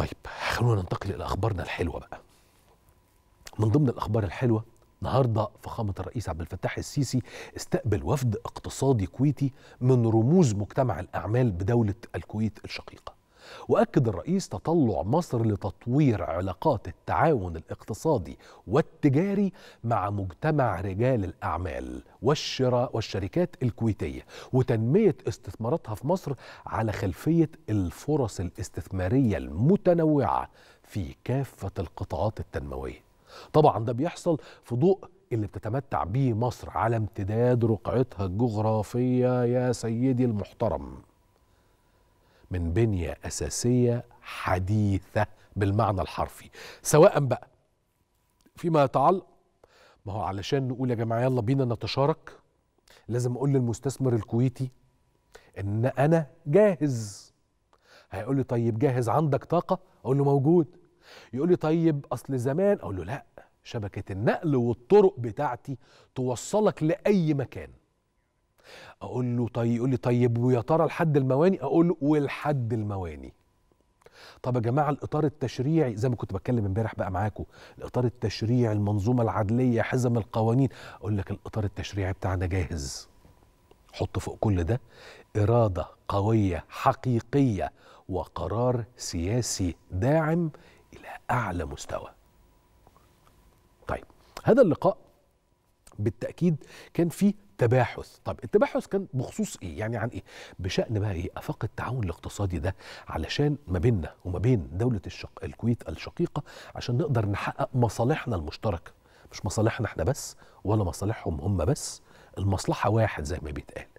طيب خلونا ننتقل الى اخبارنا الحلوه بقى من ضمن الاخبار الحلوه النهارده فخامه الرئيس عبد الفتاح السيسي استقبل وفد اقتصادي كويتي من رموز مجتمع الاعمال بدوله الكويت الشقيقه وأكد الرئيس تطلع مصر لتطوير علاقات التعاون الاقتصادي والتجاري مع مجتمع رجال الأعمال والشراء والشركات الكويتية وتنمية استثماراتها في مصر على خلفية الفرص الاستثمارية المتنوعة في كافة القطاعات التنموية طبعا ده بيحصل في ضوء اللي بتتمتع بيه مصر على امتداد رقعتها الجغرافية يا سيدي المحترم من بنية أساسية حديثة بالمعنى الحرفي سواء بقى فيما يتعلق ما هو علشان نقول يا جماعة يلا بينا نتشارك لازم أقول للمستثمر الكويتي إن أنا جاهز هيقول لي طيب جاهز عندك طاقة أقول له موجود يقول لي طيب أصل زمان أقول له لأ شبكة النقل والطرق بتاعتي توصلك لأي مكان اقول له طيب يقول لي طيب ويا ترى لحد المواني اقول له ولحد المواني طب يا جماعه الاطار التشريعي زي ما كنت بتكلم امبارح بقى معاكم الاطار التشريعي المنظومه العدليه حزم القوانين اقول لك الاطار التشريعي بتاعنا جاهز حط فوق كل ده اراده قويه حقيقيه وقرار سياسي داعم الى اعلى مستوى طيب هذا اللقاء بالتاكيد كان فيه التباحث طب التباحث كان بخصوص ايه يعني عن ايه بشان بقى ايه افاق التعاون الاقتصادي ده علشان ما بيننا وما بين دوله الشق... الكويت الشقيقه عشان نقدر نحقق مصالحنا المشتركه مش مصالحنا احنا بس ولا مصالحهم هم بس المصلحه واحد زي ما بيتقال